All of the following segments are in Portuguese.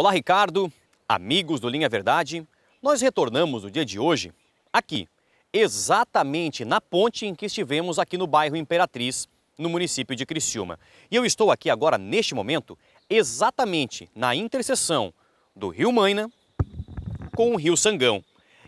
Olá, Ricardo, amigos do Linha Verdade. Nós retornamos no dia de hoje aqui, exatamente na ponte em que estivemos aqui no bairro Imperatriz, no município de Criciúma. E eu estou aqui agora, neste momento, exatamente na interseção do Rio Maina com o Rio Sangão.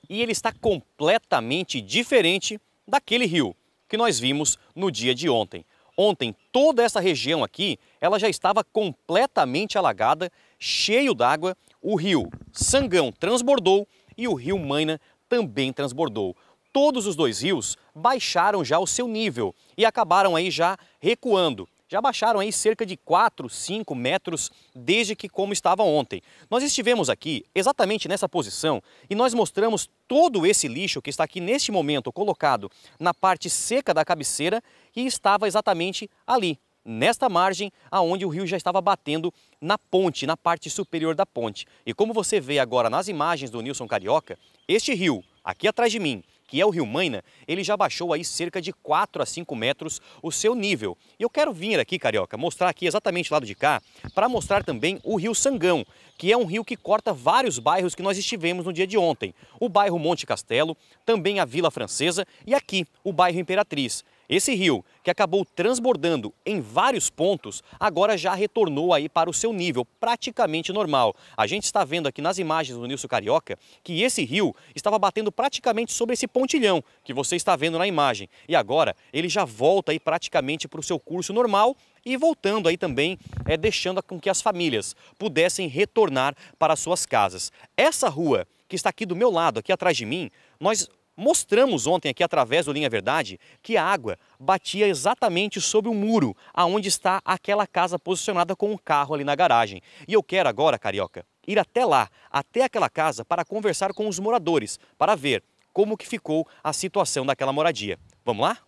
E ele está completamente diferente daquele rio que nós vimos no dia de ontem. Ontem, toda essa região aqui, ela já estava completamente alagada cheio d'água, o rio Sangão transbordou e o rio Maina também transbordou. Todos os dois rios baixaram já o seu nível e acabaram aí já recuando. Já baixaram aí cerca de 4, 5 metros desde que como estava ontem. Nós estivemos aqui exatamente nessa posição e nós mostramos todo esse lixo que está aqui neste momento colocado na parte seca da cabeceira e estava exatamente ali, nesta margem, aonde o rio já estava batendo na ponte, na parte superior da ponte. E como você vê agora nas imagens do Nilson Carioca, este rio, aqui atrás de mim, que é o Rio Maina, ele já baixou aí cerca de 4 a 5 metros o seu nível. E eu quero vir aqui, Carioca, mostrar aqui exatamente lado de cá, para mostrar também o Rio Sangão, que é um rio que corta vários bairros que nós estivemos no dia de ontem. O bairro Monte Castelo, também a Vila Francesa e aqui o bairro Imperatriz. Esse rio, que acabou transbordando em vários pontos, agora já retornou aí para o seu nível praticamente normal. A gente está vendo aqui nas imagens do Nilson Carioca que esse rio estava batendo praticamente sobre esse pontilhão que você está vendo na imagem. E agora ele já volta aí praticamente para o seu curso normal e voltando aí também, é, deixando com que as famílias pudessem retornar para suas casas. Essa rua que está aqui do meu lado, aqui atrás de mim, nós Mostramos ontem aqui através do Linha Verdade que a água batia exatamente sobre o muro aonde está aquela casa posicionada com o um carro ali na garagem. E eu quero agora, Carioca, ir até lá, até aquela casa para conversar com os moradores, para ver como que ficou a situação daquela moradia. Vamos lá?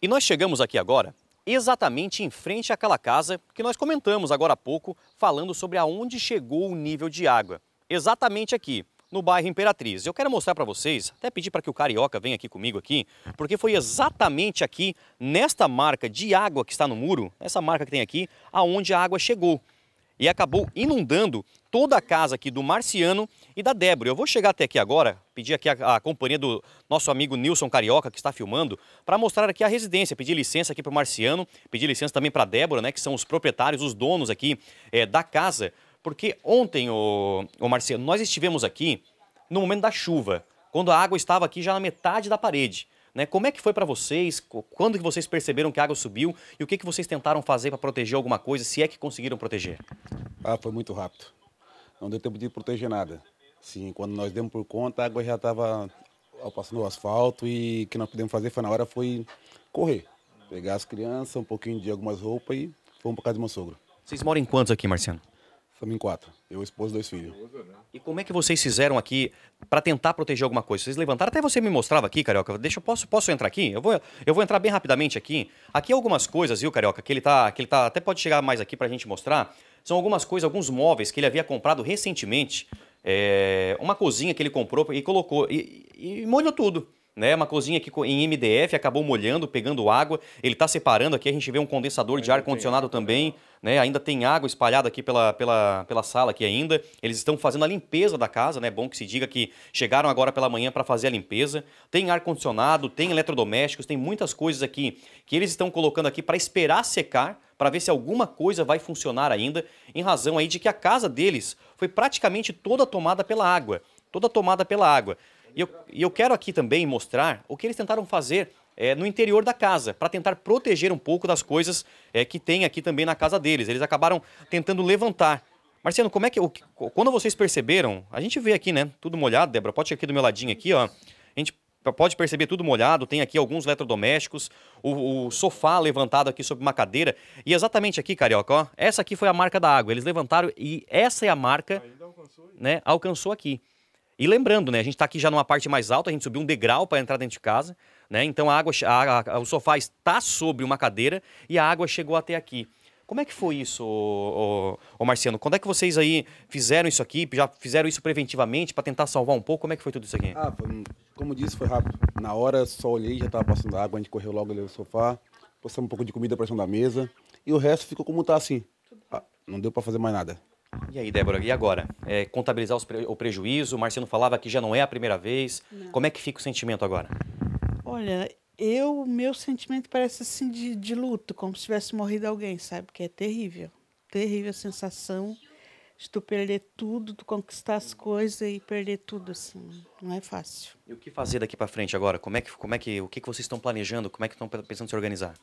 E nós chegamos aqui agora exatamente em frente àquela casa que nós comentamos agora há pouco, falando sobre aonde chegou o nível de água. Exatamente aqui no bairro Imperatriz. Eu quero mostrar para vocês, até pedir para que o carioca venha aqui comigo aqui, porque foi exatamente aqui nesta marca de água que está no muro, essa marca que tem aqui, aonde a água chegou e acabou inundando toda a casa aqui do Marciano e da Débora. Eu vou chegar até aqui agora, pedir aqui a, a companhia do nosso amigo Nilson Carioca, que está filmando, para mostrar aqui a residência, pedir licença aqui para o Marciano, pedir licença também para a Débora, né, que são os proprietários, os donos aqui é, da casa, porque ontem, o, o Marcelo, nós estivemos aqui no momento da chuva, quando a água estava aqui já na metade da parede. Né? Como é que foi para vocês? Quando que vocês perceberam que a água subiu? E o que, que vocês tentaram fazer para proteger alguma coisa, se é que conseguiram proteger? Ah, foi muito rápido. Não deu tempo de proteger nada. Sim, quando nós demos por conta, a água já estava passando o asfalto e o que nós pudemos fazer foi na hora foi correr. Pegar as crianças, um pouquinho de algumas roupas e fomos para casa do meu sogro. Vocês moram em quantos aqui, Marciano? Somos em quatro. Eu, esposa e dois filhos. E como é que vocês fizeram aqui para tentar proteger alguma coisa? Vocês levantaram, até você me mostrava aqui, Carioca. Deixa, eu posso, posso entrar aqui? Eu vou, eu vou entrar bem rapidamente aqui. Aqui algumas coisas, viu, Carioca, que ele tá, que ele tá, até pode chegar mais aqui para a gente mostrar. São algumas coisas, alguns móveis que ele havia comprado recentemente. É, uma cozinha que ele comprou e colocou, e, e molhou tudo né? Uma cozinha aqui em MDF, acabou molhando, pegando água. Ele está separando aqui, a gente vê um condensador de ar condicionado também, né? Ainda tem água espalhada aqui pela, pela, pela sala aqui ainda. Eles estão fazendo a limpeza da casa, né? Bom que se diga que chegaram agora pela manhã para fazer a limpeza. Tem ar condicionado, tem eletrodomésticos, tem muitas coisas aqui que eles estão colocando aqui para esperar secar para ver se alguma coisa vai funcionar ainda, em razão aí de que a casa deles foi praticamente toda tomada pela água toda tomada pela água. E eu, e eu quero aqui também mostrar o que eles tentaram fazer é, no interior da casa, para tentar proteger um pouco das coisas é, que tem aqui também na casa deles. Eles acabaram tentando levantar. Marciano, como é que. Quando vocês perceberam, a gente vê aqui, né? Tudo molhado, Débora, pode aqui do meu ladinho aqui, ó. A gente pode perceber tudo molhado, tem aqui alguns eletrodomésticos, o, o, sofá levantado aqui sobre uma cadeira. E exatamente aqui, Carioca, ó, essa aqui foi a marca da água. Eles levantaram e essa é a marca, né, alcançou aqui. E lembrando, né, a gente está aqui já numa parte mais alta, a gente subiu um degrau para entrar dentro de casa, né? Então a água, a, a, o sofá está sobre uma cadeira e a água chegou até aqui. Como é que foi isso, ô, ô, ô Marciano? Quando é que vocês aí fizeram isso aqui? Já fizeram isso preventivamente para tentar salvar um pouco? Como é que foi tudo isso aqui? Ah, foi, como disse, foi rápido. Na hora só olhei, já estava passando água, a gente correu logo ali no sofá, passamos um pouco de comida para cima da mesa e o resto ficou como está assim. Ah, não deu para fazer mais nada. E aí, Débora, e agora? É, contabilizar pre... o prejuízo, o Marcelo falava que já não é a primeira vez. Não. Como é que fica o sentimento agora? Olha, eu, meu sentimento parece assim de, de luto, como se tivesse morrido alguém, sabe? Que é terrível. Terrível a sensação de tu perder tudo, tu conquistar as coisas e perder tudo, assim. Não é fácil. E o que fazer daqui para frente agora? Como é que, como é que, o que, que vocês estão planejando? Como é que estão pensando se organizar?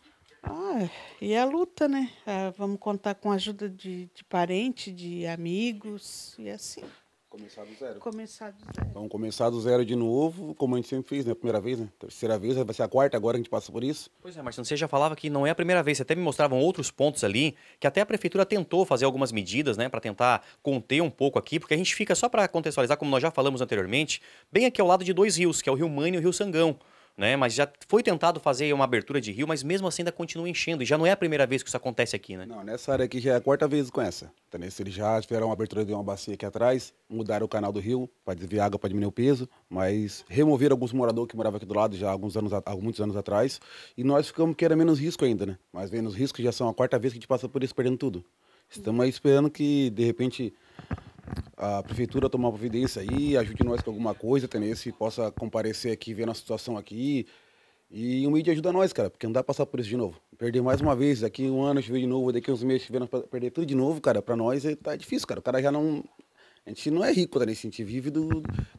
Ah, e é a luta, né? Ah, vamos contar com a ajuda de, de parente, de amigos e assim. Começar do zero. Começar do zero. Então, começar do zero de novo, como a gente sempre fez, né? Primeira vez, né? Terceira vez, vai ser a quarta agora que a gente passa por isso. Pois é, Marcelo, você já falava que não é a primeira vez. Você até me mostravam outros pontos ali, que até a prefeitura tentou fazer algumas medidas, né? Para tentar conter um pouco aqui, porque a gente fica, só para contextualizar, como nós já falamos anteriormente, bem aqui ao lado de dois rios, que é o Rio Mano e o Rio Sangão né? Mas já foi tentado fazer uma abertura de rio, mas mesmo assim ainda continua enchendo. E já não é a primeira vez que isso acontece aqui, né? Não, nessa área aqui já é a quarta vez com essa. Então, nesse, eles já tiveram uma abertura de uma bacia aqui atrás, mudaram o canal do rio para desviar água, para diminuir o peso, mas removeram alguns moradores que moravam aqui do lado já há alguns anos, há muitos anos atrás. E nós ficamos que era menos risco ainda, né? Mas menos risco já são a quarta vez que a gente passa por isso perdendo tudo. Estamos aí esperando que, de repente, a prefeitura tomar providência aí, ajude nós com alguma coisa, entendeu? Se possa comparecer aqui, ver nossa situação aqui. E o mídia ajuda é nós, cara, porque não dá pra passar por isso de novo. Perder mais uma vez, daqui um ano tiver de novo, daqui uns meses chover, perder tudo de novo, cara, pra nós é, tá difícil, cara. O cara já não. A gente não é rico, tá? Né? Assim, a gente vive do,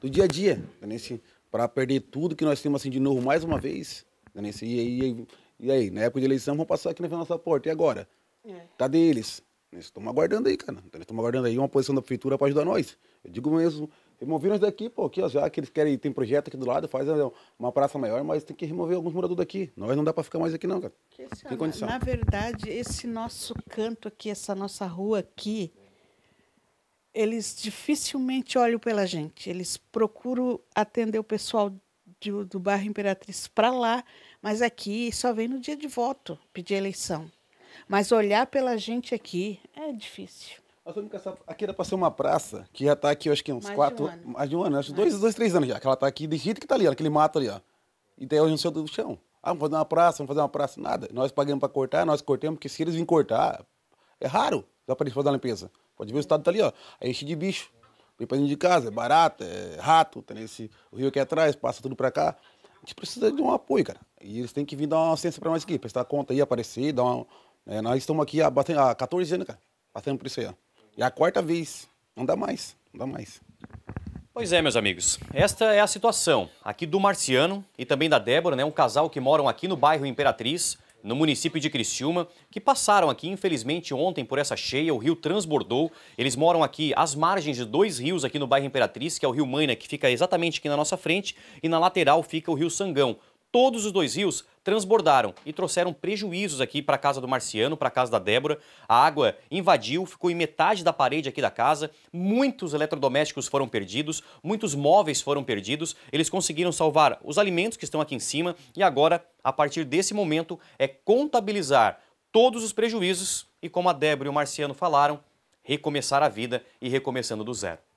do dia a dia, tá? Né? Assim. Pra perder tudo que nós temos assim de novo mais uma vez, tá? Né? Assim, e, aí e aí, na época de eleição, vão passar aqui na nossa porta. E agora? É. Tá deles. Nós estamos aguardando aí, cara. Nós então, estamos aguardando aí uma posição da prefeitura para ajudar nós. Eu digo mesmo, remover nós daqui, pô, aqui, ó, já que eles querem, tem projeto aqui do lado, faz né, uma praça maior, mas tem que remover alguns moradores daqui. Nós não dá para ficar mais aqui, não, cara. Esse, tem condição. Na verdade, esse nosso canto aqui, essa nossa rua aqui, eles dificilmente olham pela gente. Eles procuram atender o pessoal de, do bairro Imperatriz para lá, mas aqui só vem no dia de voto pedir eleição. Mas olhar pela gente aqui é difícil. aqui era pra ser uma praça, que já tá aqui, acho que uns mais quatro. De um mais de um ano, acho mais. É. dois, dois, três anos já. Que ela tá aqui do jeito que tá ali, aquele mato ali, ó. E tem hoje não saiu do chão. Ah, vamos fazer uma praça, vamos fazer uma praça, nada. Nós pagamos pra cortar, nós cortamos, porque se eles virem cortar, é raro dá pra eles fazer uma limpeza. Pode ver o estado tá ali, ó. Aí enche de bicho. Vem pra dentro de casa, é barata, é rato, tem esse o rio aqui atrás, passa tudo pra cá. A gente precisa de um apoio, cara. E eles têm que vir dar uma assistência pra nós aqui, prestar conta aí, aparecer, dar uma, é, nós estamos aqui há, há 14 anos, cara, batendo por isso aí. Ó. E é a quarta vez. Não dá mais, não dá mais. Pois é, meus amigos. Esta é a situação aqui do Marciano e também da Débora, né? Um casal que moram aqui no bairro Imperatriz, no município de Criciúma, que passaram aqui, infelizmente, ontem por essa cheia, o rio transbordou. Eles moram aqui às margens de dois rios aqui no bairro Imperatriz, que é o rio Maina, que fica exatamente aqui na nossa frente, e na lateral fica o rio Sangão todos os dois rios transbordaram e trouxeram prejuízos aqui para a casa do Marciano, para a casa da Débora. A água invadiu, ficou em metade da parede aqui da casa. Muitos eletrodomésticos foram perdidos, muitos móveis foram perdidos. Eles conseguiram salvar os alimentos que estão aqui em cima e agora, a partir desse momento, é contabilizar todos os prejuízos e, como a Débora e o Marciano falaram, recomeçar a vida e recomeçando do zero.